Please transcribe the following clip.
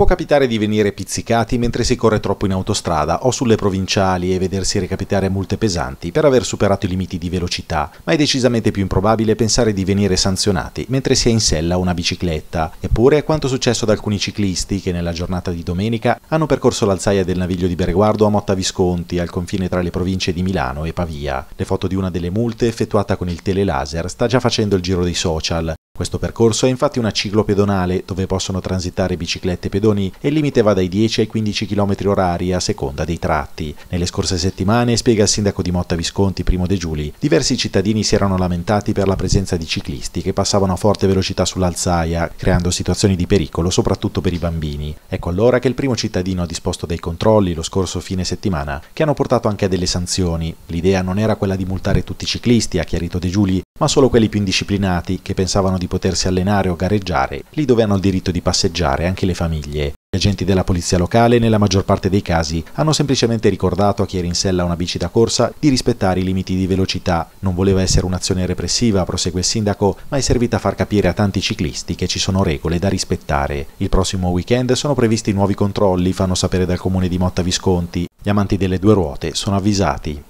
Può capitare di venire pizzicati mentre si corre troppo in autostrada o sulle provinciali e vedersi recapitare multe pesanti per aver superato i limiti di velocità, ma è decisamente più improbabile pensare di venire sanzionati mentre si è in sella una bicicletta. Eppure è quanto successo ad alcuni ciclisti che nella giornata di domenica hanno percorso l'alzaia del naviglio di Bereguardo a Motta Visconti, al confine tra le province di Milano e Pavia. Le foto di una delle multe effettuata con il telelaser sta già facendo il giro dei social questo percorso è infatti una ciclo pedonale dove possono transitare biciclette e pedoni e il limite va dai 10 ai 15 km orari a seconda dei tratti. Nelle scorse settimane, spiega il sindaco di Motta Visconti, Primo De Giuli, diversi cittadini si erano lamentati per la presenza di ciclisti che passavano a forte velocità sull'alzaia, creando situazioni di pericolo soprattutto per i bambini. Ecco allora che il primo cittadino ha disposto dei controlli lo scorso fine settimana, che hanno portato anche a delle sanzioni. L'idea non era quella di multare tutti i ciclisti, ha chiarito De Giuli, ma solo quelli più indisciplinati che pensavano di potersi allenare o gareggiare, lì dove hanno il diritto di passeggiare anche le famiglie. Gli agenti della polizia locale, nella maggior parte dei casi, hanno semplicemente ricordato a chi era in sella una bici da corsa di rispettare i limiti di velocità. Non voleva essere un'azione repressiva, prosegue il sindaco, ma è servita a far capire a tanti ciclisti che ci sono regole da rispettare. Il prossimo weekend sono previsti nuovi controlli, fanno sapere dal comune di Motta Visconti. Gli amanti delle due ruote sono avvisati.